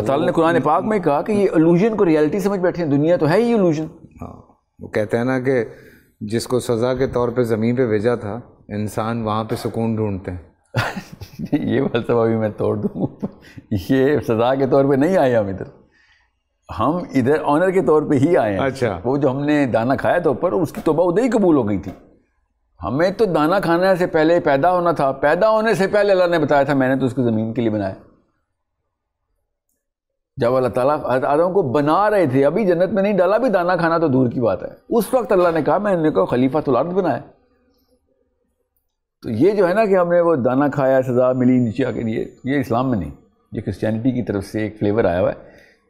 अल्लाह ताला ने कुरान पाक में कहा कि ये अलूजन को रियलिटी समझ बैठे हैं दुनिया तो है ही अलूजन हाँ वो कहते हैं ना कि जिसको सज़ा के तौर पे ज़मीन पे भेजा था इंसान वहाँ पे सुकून ढूंढते हैं ये फलसफा भी मैं तोड़ दूँ ये सज़ा के तौर पे नहीं आए हम इधर हम इधर ऑनर के तौर पे ही आए हैं अच्छा वो जो हमने दाना खाया था ऊपर उसकी तोबा उदय ही कबूल हो गई थी हमें तो दाना खाने से पहले पैदा होना था पैदा होने से पहले अल्लाह ने बताया था मैंने तो उसको ज़मीन के लिए बनाया जब अल्लाह ताला आदम को बना रहे थे अभी जन्नत में नहीं डाला भी दाना खाना तो दूर की बात है उस वक्त अल्लाह ने कहा मैंने कहा खलीफा तुलार्द बनाया तो ये जो है ना कि हमने वो दाना खाया सज़ा मिली नीचे के लिए ये इस्लाम में नहीं ये क्रिश्चियनिटी की तरफ से एक फ्लेवर आया हुआ है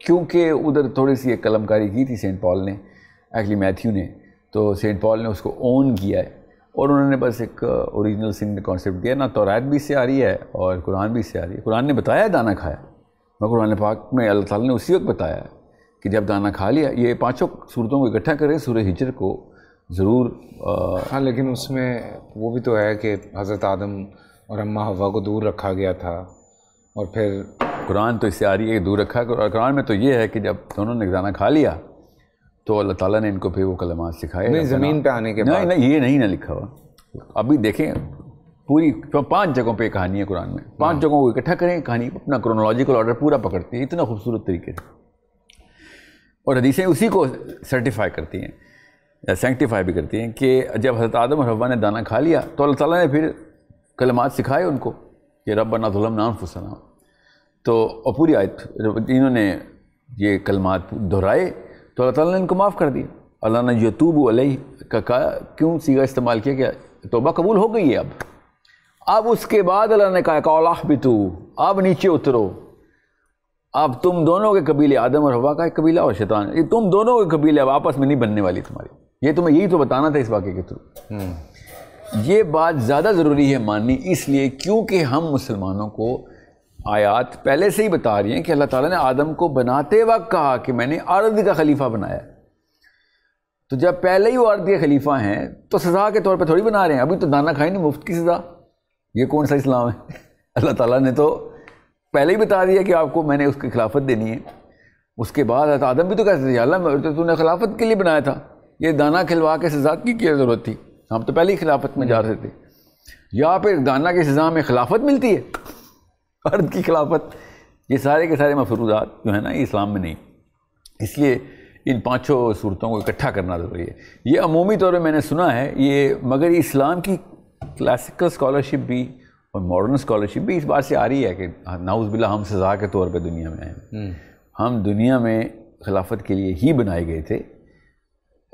क्योंकि उधर थोड़ी सी एक कलमकारी की थी सेंट पॉल ने एक्चुअली मैथ्यू ने तो सेंट पॉल ने उसको ओन किया है और उन्होंने बस एक ओरिजिनल सिंह कॉन्सेप्ट दिया ना तो भी से आ रही है और कुरान भी से आ रही है कुरान ने बताया दाना खाया मगर कुरान पाक में अल्लाह ताला ने उसी वक्त बताया कि जब दाना खा लिया ये पाँचों सूरतों को इकट्ठा करें सूर्य हिजर को ज़रूर हाँ लेकिन उसमें वो भी तो है कि हज़रत आदम और अम्मा हवा को दूर रखा गया था और फिर कुरान तो इससे आ रही है कि दूर रखा और कुरान में तो ये है कि जब दोनों ने दाना खा लिया तो अल्लाह ताला ने इनको फिर वो कलमात सिखाए नहीं ज़मीन पे आने के बाद नहीं नहीं ये नहीं ना लिखा हुआ अभी देखें पूरी पांच जगहों पे कहानी है कुरान में पांच हाँ। जगहों को इकट्ठा करें कहानी अपना क्रोनोलॉजिकल ऑर्डर पूरा पकड़ती है इतना खूबसूरत तरीके से और हदीसें उसी को सर्टिफाई करती हैं या सेंटिफाई भी करती हैं कि जब हज़रत आदम और हवा ने दाना खा लिया तो अल्लाह ताला ने फिर कलमात सिखाए उनको कि रब ना तुलम नाम फुसना तो और पूरी आयत इन्होंने ये कलमात दोहराए तो अल्लाह ताला ने इनको माफ़ कर दिया अल्लाह ने यतूब अलही का, का क्यों सीगा इस्तेमाल किया क्या तोबा कबूल हो गई है अब अब उसके बाद अल्लाह ने कहा कौलाह भी तू अब नीचे उतरो अब तुम दोनों के कबीले आदम और हवा का एक कबीला और शैतान ये तुम दोनों के कबीले अब आपस में नहीं बनने वाली तुम्हारी ये तुम्हें यही तो बताना था इस वाक्य के थ्रू हम्म। ये बात ज़्यादा ज़रूरी है माननी इसलिए क्योंकि हम मुसलमानों को आयात पहले से ही बता रही हैं कि अल्लाह ताला ने आदम को बनाते वक्त कहा कि मैंने अर्द का खलीफा बनाया तो जब पहले ही वो अर्द के खलीफा हैं तो सज़ा के तौर पर थोड़ी बना रहे हैं अभी तो दाना खाए नहीं मुफ्त की सज़ा ये कौन सा इस्लाम है अल्लाह ताला ने तो पहले ही बता दिया कि आपको मैंने उसकी खिलाफत देनी है उसके बाद आदम भी तो कहते थे अल्लाह तो तूने खिलाफत के लिए बनाया था ये दाना खिलवा के सजा की क्या ज़रूरत थी हम तो पहले ही खिलाफत में जा रहे थे या फिर दाना की सजा में खिलाफत मिलती है अर्द की खिलाफत ये सारे के सारे मफरूजात जो है ना इस्लाम में नहीं इसलिए इन पांचों सूरतों को इकट्ठा करना ज़रूरी है ये अमूमी तौर पर मैंने सुना है ये मगर इस्लाम की क्लासिकल स्कॉलरशिप भी और मॉडर्न स्कॉलरशिप भी इस बात से आ रही है कि बिल्ला हम सज़ा के तौर पे दुनिया में आए हम्म। हम दुनिया में खिलाफत के लिए ही बनाए गए थे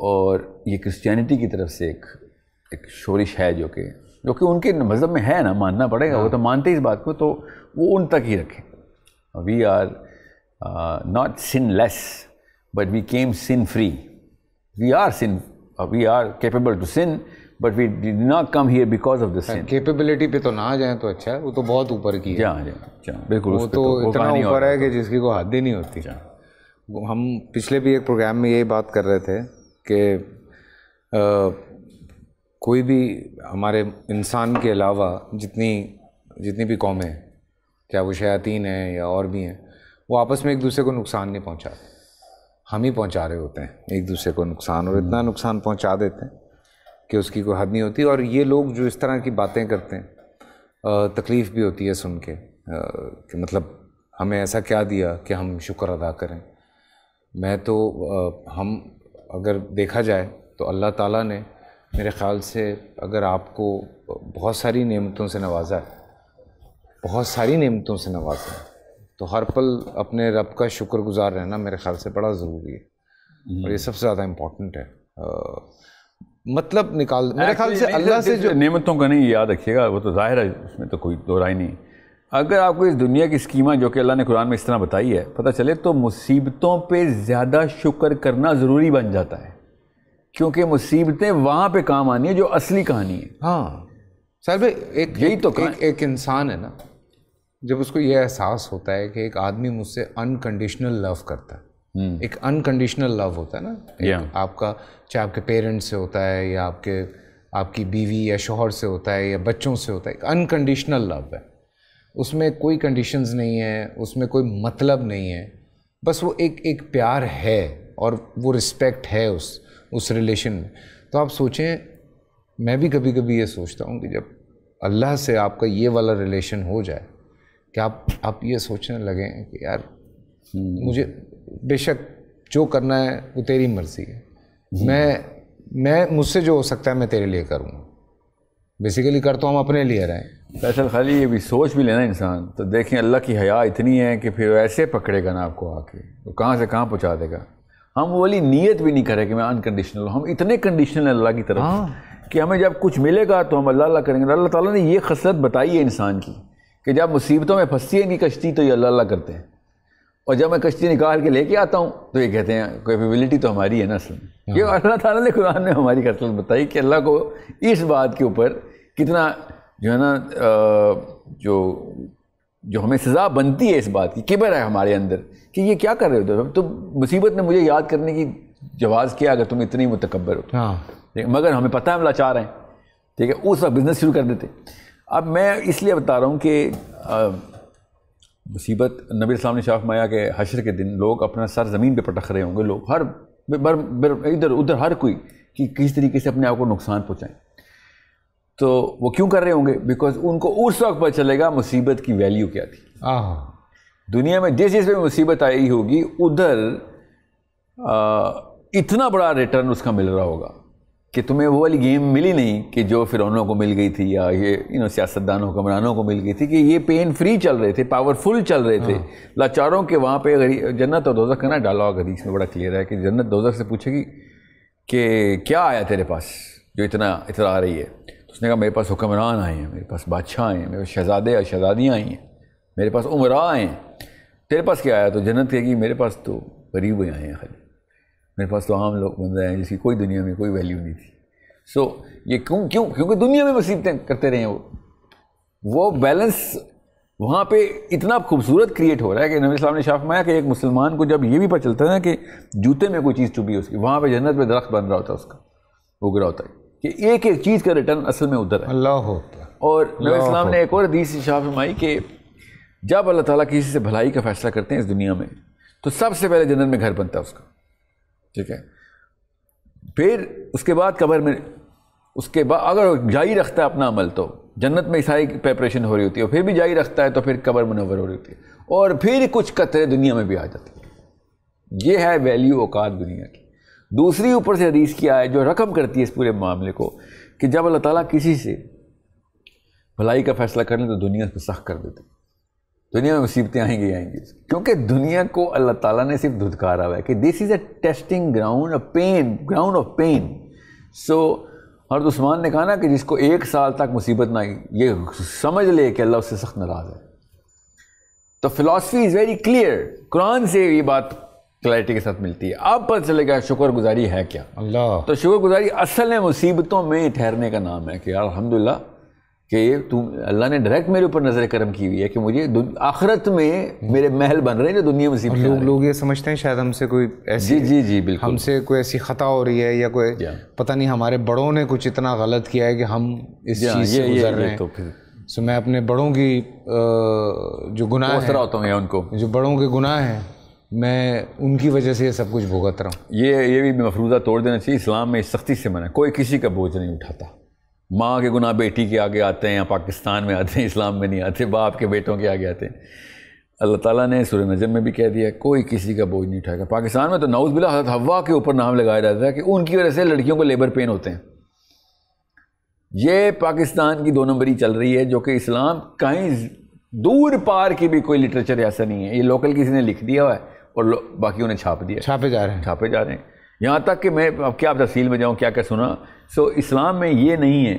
और ये क्रिश्चियनिटी की तरफ से एक एक शोरिश है जो कि जो कि उनके मज़हब में है ना मानना पड़ेगा वो हाँ। तो मानते इस बात को तो वो उन तक ही रखें we are not sinless but we came sin free we are sin we are capable to sin but we did not come here because of this capability पे तो ना जाए तो अच्छा है वो तो बहुत ऊपर की है जा, जा, जा, बिल्कुल वो तो, तो इतना ऊपर है कि जिसकी को हद ही नहीं होती हम पिछले भी एक प्रोग्राम में यही बात कर रहे थे कि कोई भी हमारे इंसान के अलावा जितनी जितनी भी कौमें हैं चाहे वो शयातीन हैं या और भी हैं वो आपस में एक दूसरे को नुकसान नहीं पहुंचाते हम ही पहुंचा रहे होते हैं एक दूसरे को नुकसान और इतना हम्म। नुकसान पहुंचा देते हैं कि उसकी कोई हद नहीं होती और ये लोग जो इस तरह की बातें करते हैं तकलीफ़ भी होती है सुन के कि मतलब हमें ऐसा क्या दिया कि हम शुक्र अदा करें मैं तो हम अगर देखा जाए तो अल्लाह ताला ने मेरे ख़्याल से अगर आपको बहुत सारी नेमतों से नवाजा है बहुत सारी नेमतों से नवाजा है तो हर पल अपने रब का शुक्रगुजार रहना मेरे ख्याल से बड़ा ज़रूरी है और ये हम्म। सबसे ज़्यादा इम्पोर्टेंट है मतलब निकाल मेरे ख्याल से अल्लाह से जो नियमतों का नहीं याद रखिएगा वो तो जाहिर है उसमें तो कोई दो राय नहीं अगर आपको इस दुनिया की स्कीमा जो कि अल्लाह ने कुरान में इस तरह बताई है पता चले तो मुसीबतों पे ज़्यादा शुक्र करना ज़रूरी बन जाता है क्योंकि मुसीबतें वहाँ पे काम आनी है जो असली कहानी है हाँ सर भाई एक यही तो एक, एक इंसान है ना जब उसको ये एहसास होता है कि एक आदमी मुझसे अनकंडीशनल लव करता है hmm. एक अनकंडीशनल लव होता है ना yeah. आपका चाहे आपके पेरेंट्स से होता है या आपके आपकी बीवी या शोहर से होता है या बच्चों से होता है एक अनकंडीशनल लव है उसमें कोई कंडीशंस नहीं है उसमें कोई मतलब नहीं है बस वो एक एक प्यार है और वो रिस्पेक्ट है उस उस रिलेशन में तो आप सोचें मैं भी कभी कभी ये सोचता हूँ कि जब अल्लाह से आपका ये वाला रिलेशन हो जाए कि आप आप ये सोचने लगें कि यार hmm. मुझे बेशक जो करना है वो तेरी मर्ज़ी है मैं मैं मुझसे जो हो सकता है मैं तेरे लिए करूँगा बेसिकली कर तो हम अपने लिए रहे दरअसल खाली ये भी सोच भी लेना इंसान तो देखें अल्लाह की हया इतनी है कि फिर ऐसे पकड़ेगा ना आपको आके तो कहाँ से कहाँ पहुँचा देगा हम वो वाली नीयत भी नहीं करें कि मैं अनकंडीशनल हम इतने कंडीशनल हैं अल्लाह की तरफ हाँ। कि हमें जब कुछ मिलेगा तो हम अल्लाह अल्लाह करेंगे अल्लाह ताली ने यह खसरत बताई है इंसान की कि जब मुसीबतों में फंसती है इनकी कश्ती तो ये अल्लाह अल्लाह करते हैं और जब मैं कश्ती निकाल के लेके आता हूँ तो ये कहते हैं कैपेबिलिटी तो हमारी है ना असल में हाँ। ये अल्लाह ताला ने कुरान ने हमारी कसरत बताई कि अल्लाह को इस बात के ऊपर कितना जो है ना जो जो हमें सज़ा बनती है इस बात की किबर है हमारे अंदर कि ये क्या कर रहे हो तो मुसीबत ने मुझे याद करने की जवाज़ किया अगर तुम इतनी मुतकबर हो तो। हाँ। ठीक मगर हमें पता है हम रहे हैं ठीक है उस वक्त बिज़नेस शुरू कर देते अब मैं इसलिए बता रहा हूँ कि मुसीबत नबी इस्लाम ने शाख माया के हशर के दिन लोग अपना सर ज़मीन पे पटख रहे होंगे लोग हर बर, बर इधर उधर हर कोई कि किस तरीके से अपने आप को नुकसान पहुँचाएँ तो वो क्यों कर रहे होंगे बिकॉज उनको उस वक्त पता चलेगा मुसीबत की वैल्यू क्या थी दुनिया में जिस जिस पर मुसीबत आई होगी उधर इतना बड़ा रिटर्न उसका मिल रहा होगा कि तुम्हें वो वाली गेम मिली नहीं कि जो फिरौनों को मिल गई थी या ये यू नो सियासतदानों हुक्मरानों को मिल गई थी कि ये पेन फ्री चल रहे थे पावरफुल चल रहे थे हाँ। लाचारों के वहाँ पे जन्नत और दोजक का ना डायलॉग हदीस में बड़ा क्लियर है कि जन्नत दोजक से पूछेगी कि क्या आया तेरे पास जो इतना इतना आ रही है तो उसने कहा मेरे पास हुक्मरान आए हैं मेरे पास बादशाह आए हैं मेरे पास शहजादे और शहजादियाँ आई हैं मेरे पास उमरा आए हैं तेरे पास क्या आया तो जन्नत कहेगी मेरे पास तो गरीब आए हैं खाली मेरे पास तो आम लोग बन रहे हैं जिसकी कोई दुनिया में कोई वैल्यू नहीं थी सो so, ये क्यों क्यों क्योंकि दुनिया में मुसीबतें करते रहे हैं वो वो बैलेंस वहाँ पे इतना खूबसूरत क्रिएट हो रहा है कि नबी इस्लाम ने शाह फरमाया कि एक मुसलमान को जब ये भी पता चलता है ना कि जूते में कोई चीज़ चुभी है उसकी वहाँ पे जन्नत में दरख्त बन रहा होता है उसका उग रहा होता है कि एक एक चीज़ का रिटर्न असल में उधर है अल्लाह और नबी इस्लाम ने एक और हदीस शाह फरमाई कि जब अल्लाह ताली किसी से भलाई का फैसला करते हैं इस दुनिया में तो सबसे पहले जन्नत में घर बनता है उसका ठीक है फिर उसके बाद कबर में उसके बाद अगर जारी रखता है अपना अमल तो जन्नत में ईसाई की प्रेपरेशन हो रही होती है फिर भी जारी रखता है तो फिर कबर मुनवर हो रही होती है और फिर कुछ कतरे दुनिया में भी आ जाती है ये है वैल्यू औकात दुनिया की दूसरी ऊपर से हदीस की आए जो रकम करती है इस पूरे मामले को कि जब अल्लाह ताला किसी से भलाई का फैसला कर लें तो दुनिया उसको सख्त कर देती है दुनिया में मुसीबतें आएंगी आएंगी क्योंकि दुनिया को अल्लाह ताला ने सिर्फ धुतकारा हुआ है कि this is a testing ground a pain ground of pain so हर उस्मान ने कहा ना कि जिसको एक साल तक मुसीबत ना आई ये समझ ले कि अल्लाह उससे सख्त नाराज़ है तो philosophy is very clear Quran से ये बात क्लैरिटी के साथ मिलती है अब पता चलेगा गुजारी है क्या अल्लाह तो शुक्रगुजारी असल में मुसीबतों में ठहरने का नाम है कि यार अलहमदिल्ला कि तुम अल्लाह ने डायरेक्ट मेरे ऊपर नज़र करम की हुई है कि मुझे आखरत में मेरे महल बन रहे हैं जो दुनिया में सीख लोग लोग ये समझते हैं शायद हमसे कोई ऐसी जी जी जी बिल्कुल हमसे कोई ऐसी खता हो रही है या कोई पता नहीं हमारे बड़ों ने कुछ इतना गलत किया है कि हम इस चीज़ से गुजर रहे हैं तो सो मैं अपने बड़ों की जो गुनाह है होता हूँ उनको जो बड़ों के गुनाह हैं मैं उनकी वजह से ये सब कुछ भुगत रहा हूँ ये ये भी मफरूज़ा तोड़ देना चाहिए इस्लाम में सख्ती से मना कोई किसी का बोझ नहीं उठाता माँ के गुनाह बेटी के आगे आते हैं या पाकिस्तान में आते हैं इस्लाम में नहीं आते बाप के बेटों के आगे आते हैं अल्लाह ताला ने सुर नजम में भी कह दिया कोई किसी का बोझ नहीं उठाएगा पाकिस्तान में तो नाउज बिला हजरत हवा के ऊपर नाम लगाया जाता है कि उनकी वजह से लड़कियों को लेबर पेन होते हैं ये पाकिस्तान की दो नंबरी चल रही है जो कि इस्लाम कहीं दूर पार की भी कोई लिटरेचर ऐसा नहीं है ये लोकल किसी ने लिख दिया हुआ है और बाकी उन्हें छाप दिया छापे जा रहे हैं छापे जा रहे हैं यहाँ तक कि मैं अब क्या तहसील में जाऊँ क्या क्या सुना सो इस्लाम में ये नहीं है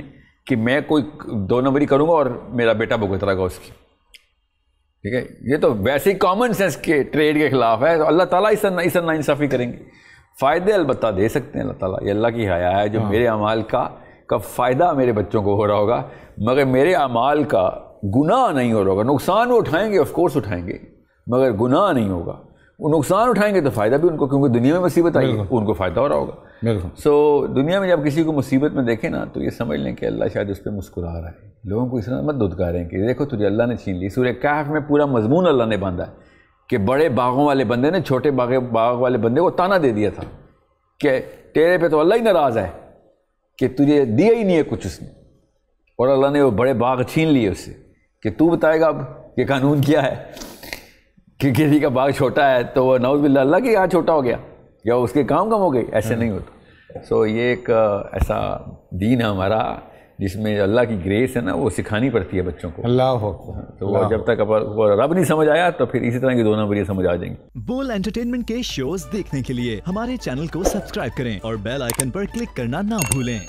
कि मैं कोई दो नंबरी करूँगा और मेरा बेटा भुगतरागा उसकी ठीक है ये तो वैसे ही कॉमन सेंस के ट्रेड के खिलाफ है तो अल्लाह ताला इस इस नाइंसाफ़ी करेंगे फ़ायदे अलबत् दे सकते हैं अल्लाह ताला ये अल्लाह की हया है जो हाँ। मेरे अमाल का का फ़ायदा मेरे बच्चों को हो रहा होगा मगर मेरे अमाल का गुनाह नहीं हो रहा होगा नुकसान वो उठाएँगे ऑफकोर्स उठाएँगे मगर गुनाह नहीं होगा वो नुकसान उठाएंगे तो फ़ायदा भी उनको क्योंकि दुनिया में मुसीबत आई है उनको फ़ायदा हो रहा होगा सो so, दुनिया में जब किसी को मुसीबत में देखें ना तो ये समझ लें कि अल्लाह शायद उस पर मुस्कुरा रहा है लोगों को इस तरह मत दुदकारें कि देखो तुझे अल्लाह ने छीन ली सूर्य कैफ में पूरा मजमून अल्लाह ने बांधा है कि बड़े बागों वाले बंदे ने छोटे बागे बाग वाले बंदे को ताना दे दिया था कि तेरे पर तो अल्लाह ही नाराज़ है कि तुझे दिया ही नहीं है कुछ उसने और अल्लाह ने वो बड़े बाग छीन लिए उससे कि तू बताएगा अब ये कानून क्या है कि किसी का बाग छोटा है तो वह नौज बिल्ला अल्लाह की यहाँ छोटा हो गया या उसके काम कम हो गए ऐसे हम्म। नहीं होता सो so, ये एक ऐसा दीन है हमारा जिसमें अल्लाह की ग्रेस है ना वो सिखानी पड़ती है बच्चों को अल्लाह हो तो वो जब तक रब नहीं समझ आया तो फिर इसी तरह की दोनों नंबर समझ आ जाएंगे बोल एंटरटेनमेंट के शोज देखने के लिए हमारे चैनल को सब्सक्राइब करें और बेल आइकन पर क्लिक करना ना भूलें